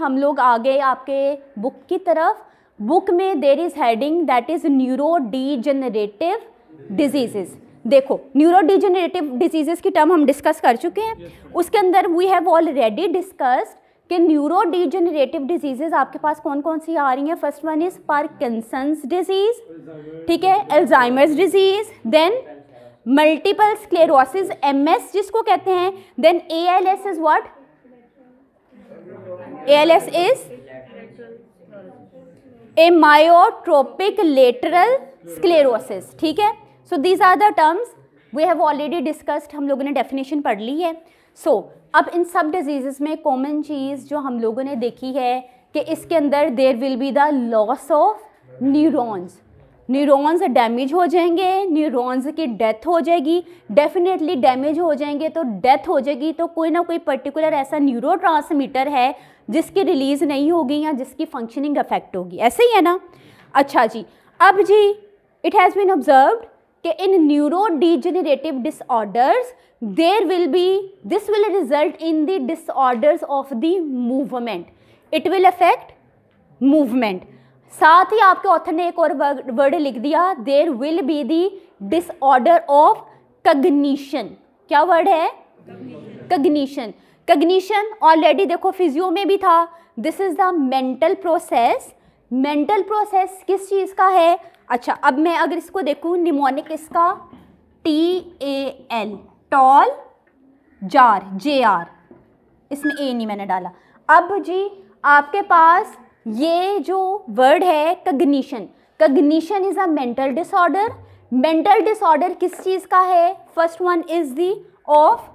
हम लोग आगे आपके बुक की तरफ बुक में there is heading that is neurodegenerative diseases देखो न्यूरो डिजेनरेटिव डिजीजेस की टर्म हम डिस्कस कर चुके हैं yes, उसके अंदर वी हैव ऑलरेडी डिस्कस्ड कि न्यूरो डिजेनरेटिव डिजीजेज आपके पास कौन कौन सी आ रही हैं first one is Parkinson's disease ठीक है Alzheimer's disease then multiple sclerosis M जिसको कहते हैं then S is what ALS is a myotropic lateral sclerosis ठीक है सो these are the terms we have already discussed हम लोगों ने डेफिनेशन पढ़ ली है सो so, अब इन सब डिजीज़ में कॉमन चीज़ जो हम लोगों ने देखी है कि इसके अंदर there will be the loss of neurons neurons damage हो जाएंगे न्यूरॉन्स की डेथ हो जाएगी डेफिनेटली डैमेज हो जाएंगे तो डेथ हो जाएगी तो कोई ना कोई पर्टिकुलर ऐसा न्यूरो है जिसकी रिलीज़ नहीं होगी या जिसकी फंक्शनिंग अफेक्ट होगी ऐसे ही है ना अच्छा जी अब जी इट हैज़ बीन ऑब्जर्व्ड कि in neurodegenerative disorders there will be this will result in the disorders of the movement it will affect movement साथ ही आपके ऑथर ने एक और वर्ड लिख दिया there will be the disorder of cognition क्या वर्ड है कग्निशन कग्निशन ऑलरेडी देखो फिजियो में भी था this is the mental process mental process किस चीज़ का है अच्छा अब मैं अगर इसको देखूँ निमोनिक इसका T A L tall jar J R इसमें ए नहीं मैंने डाला अब जी आपके पास ये जो वर्ड है cognition cognition is a mental disorder mental disorder किस चीज़ का है first one is the of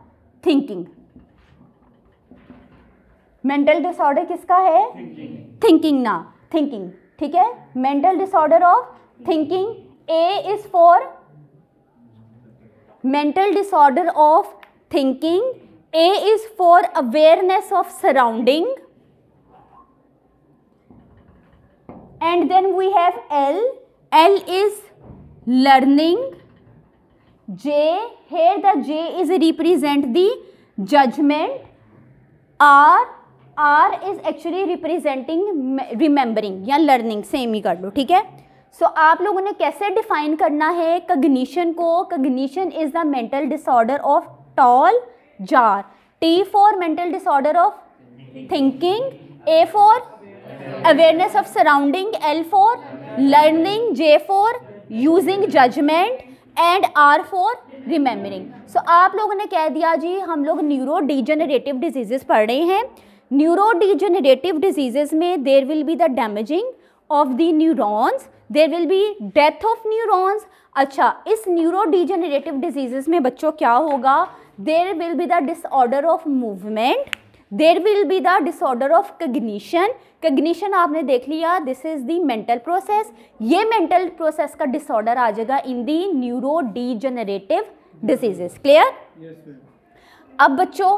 thinking mental disorder किसका है थिंकिंग ना थिंकिंग ठीक है mental disorder of thinking A is for mental disorder of thinking A is for awareness of surrounding and then we have L. L is learning. J, here the J is represent the judgment. R, R is actually representing remembering या learning same ही कर लो ठीक है सो so, आप लोगों ने कैसे डिफाइन करना है कग्निशन को cognition is the mental disorder of tall jar T for mental disorder of thinking A for awareness of surrounding L for learning J for using judgment and R for remembering so आप लोगों ने कह दिया जी हम लोग neuro neurodegenerative diseases पढ़ रहे हैं न्यूरो डिजेनरेटिव डिजीजेज में there will be the damaging of the neurons there will be death of neurons अच्छा इस न्यूरो डिजेनरेटिव डिजीजेज में बच्चों क्या होगा there will be the disorder of movement there will be the disorder of cognition cognition आपने देख लिया this is the mental process ये मेंटल प्रोसेस का डिसऑर्डर आ जाएगा in the neuro degenerative diseases clear अब बच्चों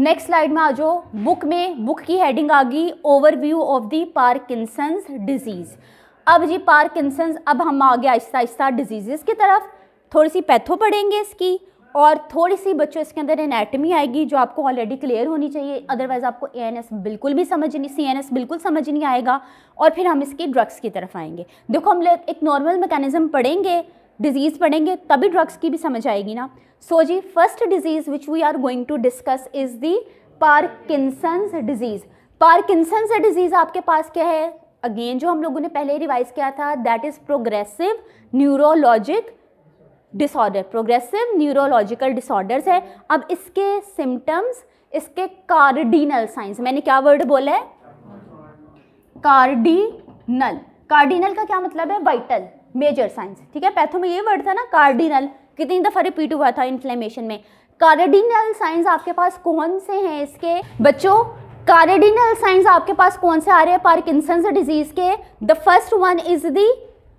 नेक्स्ट स्लाइड में आ जाओ बुक में बुक की हेडिंग आ गई overview of the Parkinson's disease अब जी पार्किसंस अब हम आ गए आहिस्ता आहिस्ता डिजीजेस की तरफ थोड़ी सी पैथो पढ़ेंगे इसकी और थोड़ी सी बच्चों इसके अंदर एनाटमी आएगी जो आपको ऑलरेडी क्लियर होनी चाहिए अदरवाइज़ आपको ए बिल्कुल भी समझ नहीं सी बिल्कुल समझ नहीं आएगा और फिर हम इसकी ड्रग्स की तरफ आएंगे देखो हम लोग एक नॉर्मल मैकेनिज़्म पढ़ेंगे डिजीज़ पढ़ेंगे तभी ड्रग्स की भी समझ आएगी ना सो जी first disease which we are going to discuss is the Parkinson's disease Parkinson's disease आपके पास क्या है अगेन जो हम लोगों ने पहले रिवाइज़ किया था that is progressive neurologic disorder progressive neurological disorders है अब इसके सिम्टम्स इसके कार्डिनल साइंस मैंने क्या वर्ड बोला है कार्डिनल कार्डिनल का क्या मतलब है वाइटल मेजर साइंस ठीक है पैथो में ये वर्ड था ना कार्डिनल कितनी दफ़ा रिपीट हुआ था इन्फ्लेमेशन में कार्डिनल साइंस आपके पास कौन से हैं इसके बच्चों कार्डिनल साइंस आपके पास कौन से आ रहे हैं पार्किंसंस डिजीज़ के the first one is the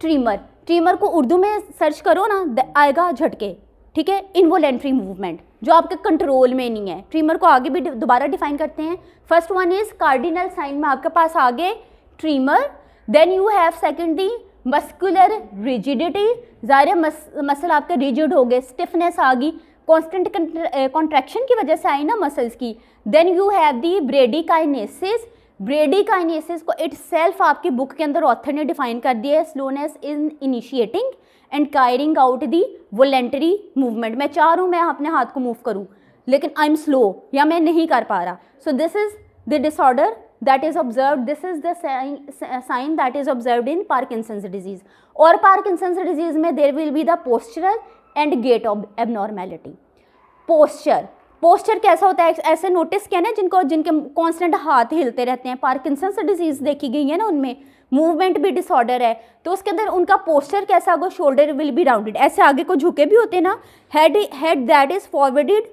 tremor tremor को उर्दू में सर्च करो ना आएगा झटके ठीक है इन्वोलेंट्री मूवमेंट जो आपके कंट्रोल में नहीं है ट्रीमर को आगे भी दोबारा डिफाइन करते हैं first one is cardinal sign में आपके पास आगे tremor then you have second the muscular rigidity ज़ाहिर मसल आपके रिजिड हो गए स्टिफनेस आ गई कॉन्स्टेंट कॉन्ट्रैक्शन eh, की वजह से आई ना मसल्स की then you have the bradykinesia brady bradykinesia को इट सेल्फ आपकी बुक के अंदर ऑथर ने डिफाइन कर दिया है slowness is initiating and carrying out the voluntary movement मैं चाह रहा हूँ मैं अपने हाथ को मूव करूँ लेकिन आई एम स्लो या मैं नहीं कर पा रहा so this is the disorder that is observe this is the sign that is observe in Parkinson's disease और पार्किसंस डिजीज़ में there will be the postural and gait of abnormality posture posture कैसा होता है ऐसे notice किया ना जिनको जिनके कॉन्स्टेंट हाथ हिलते रहते हैं पार्किंसंस डिजीज़ देखी गई है ना उनमें मूवमेंट भी डिसऑर्डर है तो उसके अंदर उनका पोस्चर कैसा होगा शोल्डर विल बी राउंडेड ऐसे आगे को झुके भी होते हैं ना head head that is forwarded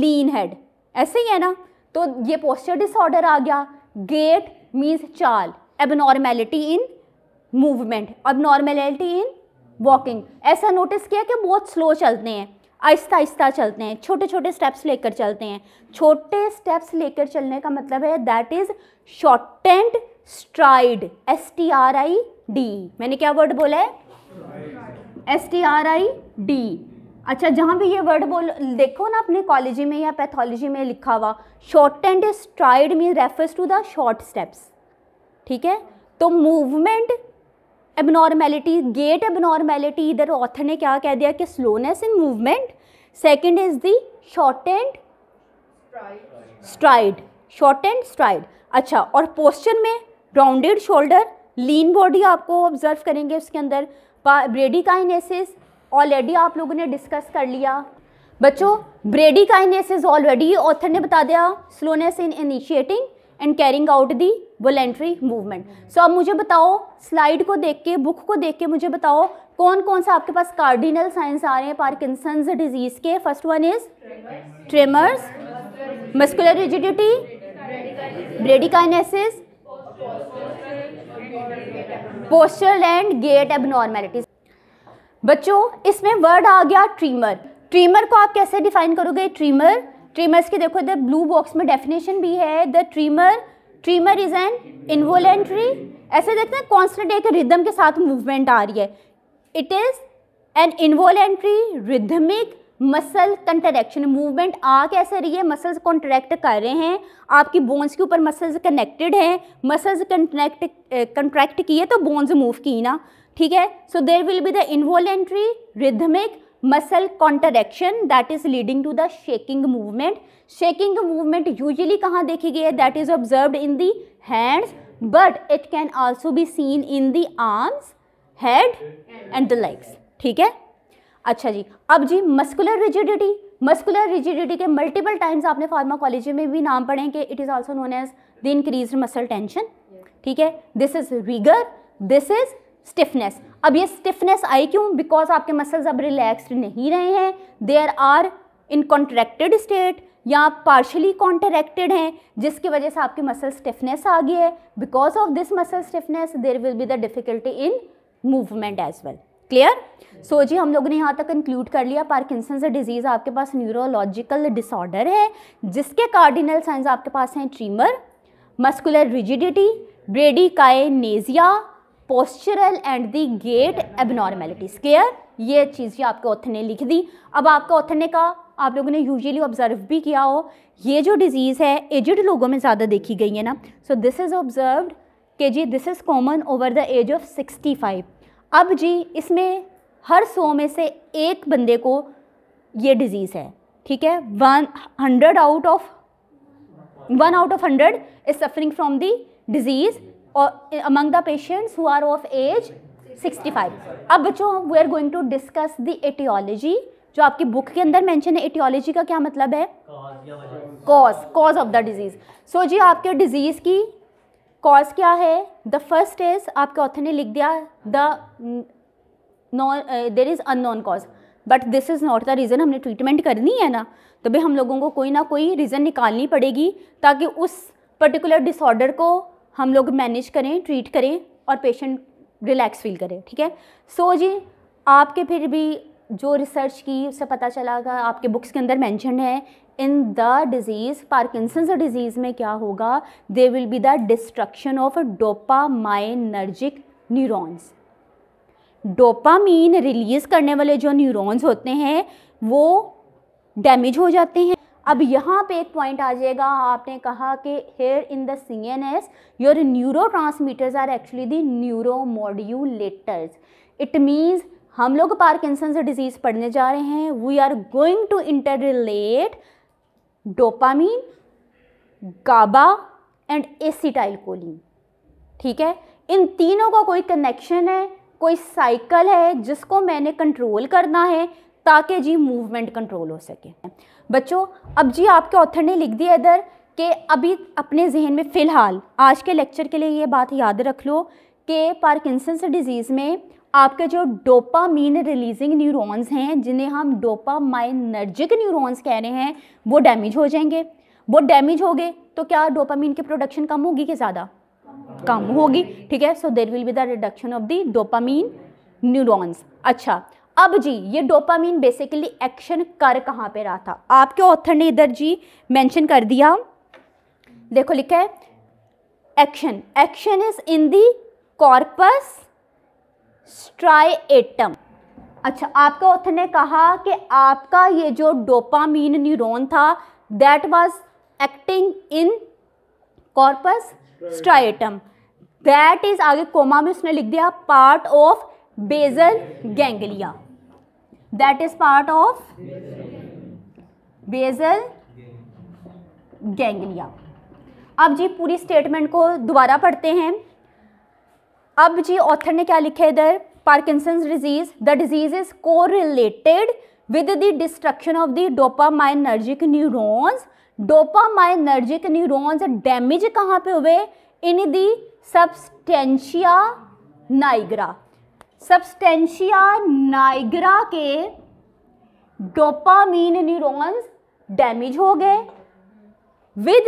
lean head ऐसे ही है ना तो ये पोस्चर डिसऑर्डर आ गया गेट मीन्स चाल एबनॉर्मेलिटी इन मूवमेंट अब नॉर्मेलिटी इन वॉकिंग ऐसा नोटिस किया कि बहुत स्लो चलते हैं आहिस्ता आहिस्ता चलते हैं छोटे छोटे स्टेप्स लेकर चलते हैं छोटे स्टेप्स लेकर चलने का मतलब है that is short and stride S T R I D मैंने क्या वर्ड बोला है S T R I D अच्छा जहाँ भी ये वर्ड बोल देखो ना अपने कॉलेजी में या पैथोलॉजी में लिखा हुआ short and stride mean refers to the short steps ठीक है तो मूवमेंट एबनॉर्मेलिटी गेट एबनॉर्मेलिटी इधर ऑथर ने क्या कह दिया कि slowness in movement second is the short and stride short and stride अच्छा और पोस्चर में राउंडेड शोल्डर लीन बॉडी आपको ऑब्जर्व करेंगे उसके अंदर ब्रेडिकाइनेसिस ऑलरेडी आप लोगों ने डिस्कस कर लिया बच्चों ब्रेडिकाइनेसिस ऑलरेडी ऑथर ने बता दिया slowness in initiating and carrying out the voluntary movement so अब मुझे बताओ स्लाइड को देख के बुक को देख के मुझे बताओ कौन कौन सा आपके पास कार्डिनल साइंस आ रहे हैं पार्किंसंस डिजीज के first one is tremors muscular rigidity bradykinesia posture and gait abnormalities बच्चों इसमें वर्ड आ गया ट्रीमर ट्रीमर को आप कैसे डिफाइन करोगे ट्रीमर ट्रीमर्स के देखो इधर ब्लू बॉक्स में डेफिनेशन भी है the tremor tremor is an involuntary ऐसे देखते हैं कॉन्स्टेंट एक रिदम के साथ मूवमेंट आ रही है it is an involuntary rhythmic muscle contraction movement आ कैसे रही है मसल्स कॉन्ट्रैक्ट कर रहे हैं आपकी बोन्स के ऊपर मसल्स कनेक्टेड हैं मसल्स कंट्रैक्ट कंट्रैक्ट किए तो बोन्स मूव की ना ठीक है so there will be the involuntary rhythmic muscle contraction that is leading to the shaking movement shaking movement usually कहाँ देखी गई है that is observe in the hands but it can also be seen in the arms head and the legs ठीक है अच्छा जी अब जी मस्कुलर रिजिडिटी मस्कुलर रिजिडिटी के मल्टीपल टाइम्स आपने फार्माकोलॉजी में भी नाम पढ़े कि it is also known as the increase muscle tension ठीक है this is rigor this is stiffness अब ये स्टिफनेस आई क्यों बिकॉज आपके मसल्स अब रिलैक्सड नहीं रहे हैं there are in contracted state या पार्शली कॉन्ट्रैक्टेड हैं जिसकी वजह से आपकी मसल स्टिफनेस आ गई है because of this muscle stiffness there will be the difficulty in movement as well clear so जी हम लोगों ने यहाँ तक इंक्लूड कर लिया पार्किंसंस डिजीज़ आपके पास न्यूरोलॉजिकल डिसऑर्डर है जिसके कार्डिनल साइंस आपके पास हैं ट्रीमर मस्कुलर रिजिडिटी नेजिया postural and the gait abnormalities केयर ये चीज़ें आपके ऑथर ने लिख दी अब आपका ऑथर ने कहा आप लोगों ने यूजुअली ऑब्जर्व भी किया हो ये जो डिज़ीज़ है एजड लोगों में ज़्यादा देखी गई है ना सो दिस इज़ ऑब्जर्वड कि जी this is common over the age of sixty five अब जी इसमें हर सौ में से एक बंदे को ये डिज़ीज़ है ठीक है one hundred out of one out of hundred is suffering from the disease or eh, among the patients who are of age 65 अब बच्चों we are going to discuss the etiology जो आपकी बुक के अंदर mention है aetiology का क्या मतलब है cause cause of the disease so जी आपके डिजीज़ की कॉज क्या है द फर्स्ट इज आपके ऑथर ने लिख दिया the known there is unknown cause but this is not the reason हमने ट्रीटमेंट करनी है ना तो भाई हम लोगों को कोई ना कोई रीज़न निकालनी पड़ेगी ताकि उस पर्टिकुलर डिसऑर्डर को हम लोग मैनेज करें ट्रीट करें और पेशेंट रिलैक्स फील करें ठीक है सो जी आपके फिर भी जो रिसर्च की उससे पता चला गया आपके बुक्स के अंदर मैंशन है in the disease Parkinson's disease में क्या होगा they will be the destruction of dopaminergic neurons dopamine release करने वाले जो न्यूरॉन्स होते हैं वो डैमेज हो जाते हैं अब यहाँ पे एक पॉइंट आ जाएगा आपने कहा कि here in the C N S your neuro transmitters are actually the neuro modulators it means हम लोग से डिजीज़ पढ़ने जा रहे हैं we are going to inter relate dopamine GABA and acetyl choline ठीक है इन तीनों का को कोई कनेक्शन है कोई साइकिल है जिसको मैंने कंट्रोल करना है ताकि जी मूवमेंट कंट्रोल हो सके बच्चों अब जी आपके ऑथर ने लिख दिया इधर कि अभी अपने जहन में फ़िलहाल आज के लेक्चर के लिए ये बात याद रख लो कि पार्किंसंस डिजीज़ में आपके जो डोपामीन रिलीजिंग न्यूरॉन्स हैं जिन्हें हम डोपामाइनर्जिक न्यूरॉन्स कह रहे हैं वो डैमेज हो जाएंगे वो डैमेज हो गए तो क्या डोपामीन की प्रोडक्शन कम होगी कि ज़्यादा कम होगी ठीक है so there will be the reduction of the dopamine neurons अच्छा अब जी ये डोपामीन बेसिकली एक्शन कर कहाँ पे रहा था आपके ऑथर ने इधर जी मेंशन कर दिया देखो लिखा है action action is in the corpus striatum अच्छा आपके ऑथर ने कहा कि आपका ये जो डोपामीन न्यूरॉन था that was acting in corpus striatum that is आगे कोमा में उसने लिख दिया part of basal ganglia that is part of basal ganglia अब जी पूरी स्टेटमेंट को दोबारा पढ़ते हैं अब जी ऑथर ने क्या लिखा है इधर Parkinson disease the disease is correlated with the destruction of the dopaminergic neurons dopaminergic neurons damage कहाँ पे हुए in the substantia nigra substantia nigra के डोपामीन न्यूरॉन्स डैमेज हो गए विद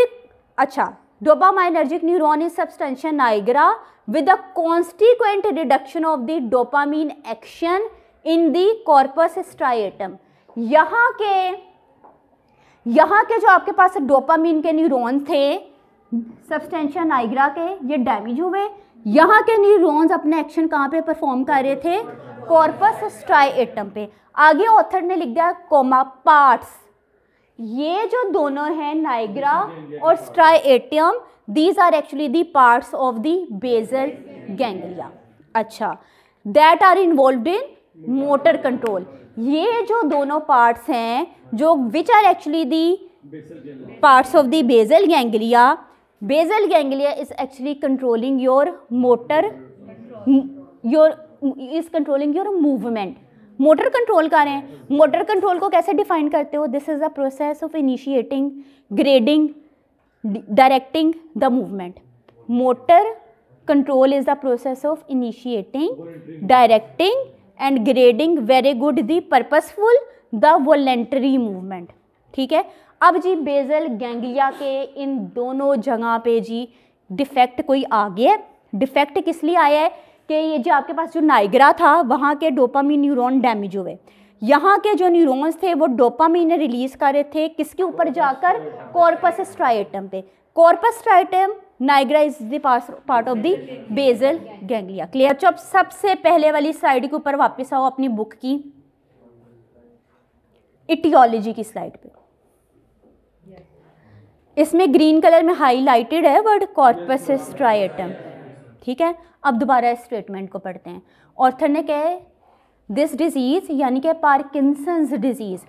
अच्छा dopaminergic neuron is substantia nigra with a consequent reduction of the dopamine action in the corpus striatum यहाँ के यहाँ के जो आपके पास डोपामीन के न्यूरॉन्स थे सबस्टेंशिया नाइग्रा के ये डैमेज हुए यहाँ के न्यूरॉन्स अपने एक्शन कहाँ पे परफॉर्म कर रहे थे कॉर्पस स्ट्राई एटम पे आगे ऑथर ने लिख दिया कोमा पार्ट्स ये जो दोनों हैं नाइग्रा और striatum these are actually the parts of the basal ganglia अच्छा that are involve in motor control ये जो दोनों पार्ट्स हैं जो which are actually the parts of the basal ganglia basal ganglia is actually controlling your motor your is controlling your movement motor control कर रहे हैं motor control को कैसे डिफाइन करते हो this is a process of initiating grading directing the movement motor control is the process of initiating directing and grading very good the purposeful the voluntary movement ठीक है अब जी बेजल गैंग्लिया के इन दोनों जगह पे जी डिफेक्ट कोई आ गया डिफेक्ट किस लिए आया है कि ये जो आपके पास जो नाइग्रा था वहाँ के डोपामी न्यूरोन डैमेज हुए यहाँ के जो न्यूरॉन्स थे वो डोपामीन रिलीज़ कर रहे थे किसके ऊपर जाकर कॉर्पस स्ट्राइटम पे corpus striatum nigra is the part of the basal ganglia clear चो सबसे पहले वाली स्लाइड के ऊपर वापस आओ अपनी बुक की इटियोलॉजी की स्लाइड पे इसमें ग्रीन कलर में हाईलाइटेड है वर्ड कॉर्पस स्ट्राइटम ठीक है अब दोबारा इस स्टेटमेंट को पढ़ते हैं ऑर्थर ने क्या है दिस डिजीज़ यानी कि Parkinson's disease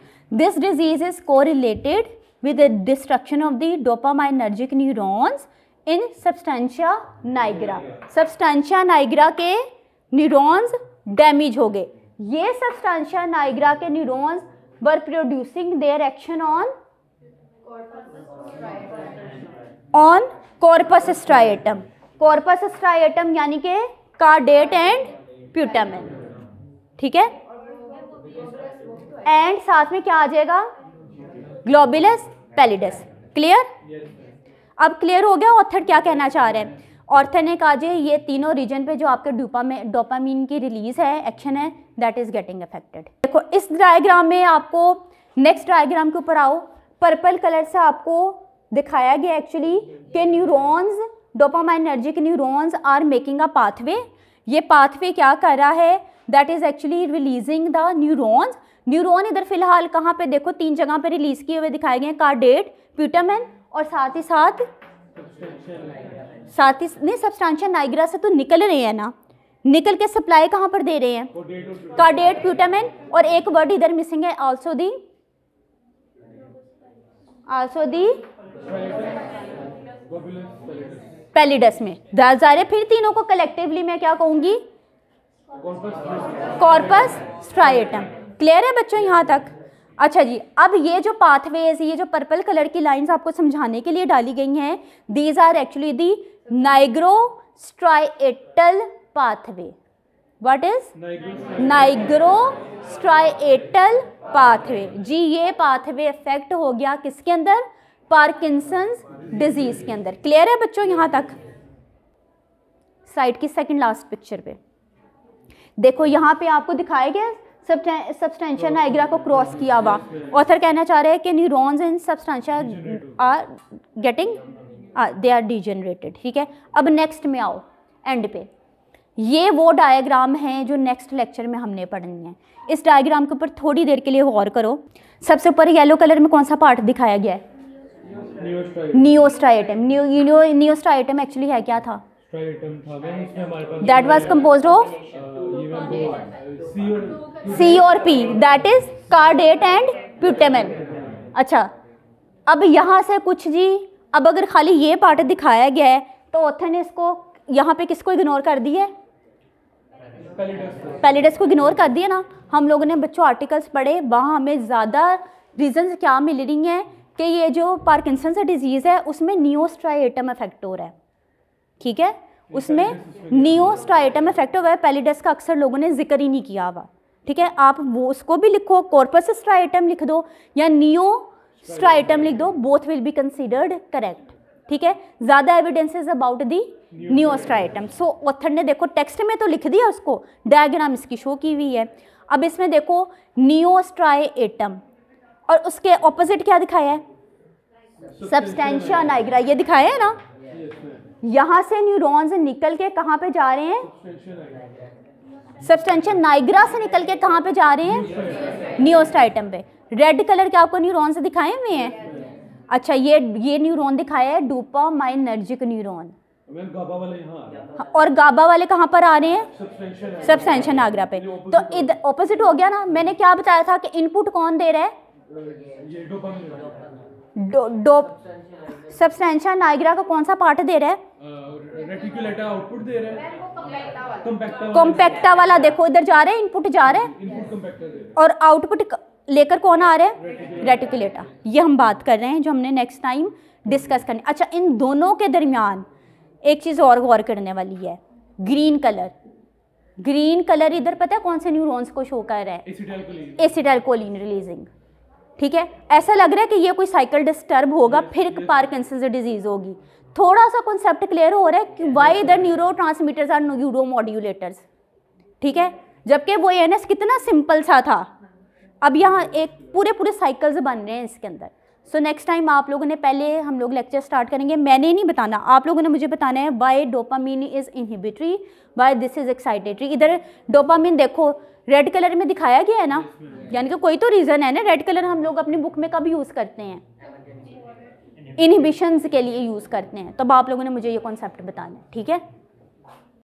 this disease is correlated with destruction of the dopaminergic neurons in substantia nigra substantia nigra के न्यूरोन्स डैमेज हो गए ये सब्सटेंशिया नाइग्रा के neurons were producing their action on on corpus striatum corpus striatum यानी के कार्डेट and प्यूटामिन ठीक है and साथ में क्या आ जाएगा ग्लोबिलस पेलिडस क्लियर अब क्लियर हो गया ऑथर क्या कहना चाह रहे हैं ऑर्थर ने कहा ये तीनों रीजन पे जो आपके डोपामिन डोपामिन की रिलीज है एक्शन है दैट इज गेटिंग अफेक्टेड देखो इस डायग्राम में आपको नेक्स्ट डायग्राम के ऊपर आओ पर्पल कलर से आपको दिखाया गया एक्चुअली के neurons dopaminergic neurons are making a pathway ये पाथवे क्या कर रहा है that is actually releasing the neurons neuron इधर फिलहाल कहाँ पे देखो तीन जगह पे रिलीज किए हुए दिखाए गए हैं कार्डेट प्यूटामिन और साथ ही साथ साथ ही नहीं सब्सटांशियल नाइग्रा से तो निकल रहे हैं ना निकल के सप्लाई कहाँ पर दे रहे हैं कार्डेट प्यूटामिन और एक वर्ड इधर मिसिंग है आल्सो दी आल्सो दी पेलिडस में जाहिर फिर तीनों को कलेक्टिवली मैं क्या कहूँगी कॉर्पस स्ट्राइटम क्लियर है बच्चों यहाँ तक अच्छा जी अब ये जो पाथवेज ये जो पर्पल कलर की लाइंस आपको समझाने के लिए डाली गई हैं these are actually the nigrostriatal pathway what is nigrostriatal pathway जी ये पाथवे इफेक्ट हो गया किसके अंदर पार्किसन डिजीज के अंदर क्लियर है बच्चों यहाँ तक साइड की सेकंड लास्ट पिक्चर पे देखो यहाँ पे आपको दिखाया गया सब्सटेंशियल नाइग्रा को क्रॉस किया हुआ ऑथर कहना चाह रहे हैं कि neurons in substantial are getting they are degenerated ठीक है अब नेक्स्ट में आओ एंड पे ये वो डायग्राम हैं जो नेक्स्ट लेक्चर में हमने पढ़नी है इस डायग्राम के ऊपर थोड़ी देर के लिए गौर करो सबसे ऊपर येलो कलर में कौन सा पार्ट दिखाया गया है नियोस्ट्राइटम नियोस्ट्राइटम एक्चुअली है क्या था that was composed of C और P that is caudate and putamen अच्छा अब यहाँ से कुछ जी अब अगर खाली ये पार्ट दिखाया गया है तो ऑथर ने इसको यहाँ पे किसको इग्नोर कर दिया है पैलेडस को इग्नोर कर दिया ना हम लोगों ने बच्चों आर्टिकल्स पढ़े वहाँ हमें ज़्यादा रीजंस क्या मिल रही हैं कि ये जो पार्किंसन सा डिजीज़ है उसमें नियोस्ट्राइटम इफेक्टोर हो रहा है ठीक है उसमें नियोस्ट्राइटम इफेक्ट हुआ है पेलीडस का अक्सर लोगों ने जिक्र ही नहीं किया हुआ ठीक है आप वो उसको भी लिखो कॉर्पस स्ट्राइटम लिख दो या नियो स्ट्राइटम लिख दो both will be considered correct ठीक है ज़्यादा evidence about the neostriatum so author ने देखो टेक्स्ट में तो लिख दिया उसको डायग्राम इसकी शो की हुई है अब इसमें देखो नियोस्ट्राइएटम और उसके ऑपोजिट क्या दिखाया है सब्सटेंशिया नाइग्रा ये दिखाए है ना यहाँ से न्यूरॉन्स निकल के कहाँ पे जा रहे हैं सब्सटेंशिया नाइग्रा से निकल के कहाँ पे जा रहे हैं नियोस्टाइटम पे रेड कलर के आपको न्यूरॉन्स दिखाए हुए हैं अच्छा ये ये न्यूरॉन दिखाया है डूपा माइनर्जिक न्यूरॉन गाबा और गाबा वाले कहाँ पर आ रहे हैं सब्सटेंशन आगरा पे तो इधर ऑपोजिट हो गया ना मैंने क्या बताया था कि इनपुट कौन दे रहा है डोप सब्सटेंशिया नाइग्रा का कौन सा पार्ट दे रहा है आउटपुट दे रहा है कॉम्पैक्टा वाला देखो इधर जा रहा है इनपुट जा रहा है और आउटपुट लेकर कौन आ रहा है रेटिकुलेटा ये हम बात कर रहे हैं जो हमने नेक्स्ट टाइम डिस्कस करनी अच्छा इन दोनों के दरमियान एक चीज़ और गौर करने वाली है ग्रीन कलर ग्रीन कलर इधर पता है कौन से न्यूरॉन्स को शो कर रहा है एसिटाइल कोलिन रिलीजिंग ठीक है ऐसा लग रहा है कि ये कोई साइकिल डिस्टर्ब होगा फिर एक पार्किंसंस डिजीज होगी थोड़ा सा कॉन्सेप्ट क्लियर हो रहा है कि why the neuro transmitters are neuromodulators ठीक है जबकि वो एन कितना सिंपल सा था अब यहाँ एक पूरे पूरे साइकिल्स बन रहे हैं इसके अंदर सो नेक्स्ट टाइम आप लोगों ने पहले हम लोग लेक्चर स्टार्ट करेंगे मैंने नहीं बताना आप लोगों ने मुझे बताना है why dopamine is inhibitory by this is excitatory इधर डोपामीन देखो रेड कलर में दिखाया गया है ना यानी कि कोई तो रीज़न है ना रेड कलर हम लोग अपनी बुक में कब यूज़ करते हैं इनहिबिशंस के लिए यूज़ करते हैं तब आप लोगों ने मुझे ये कॉन्सेप्ट बताना है ठीक है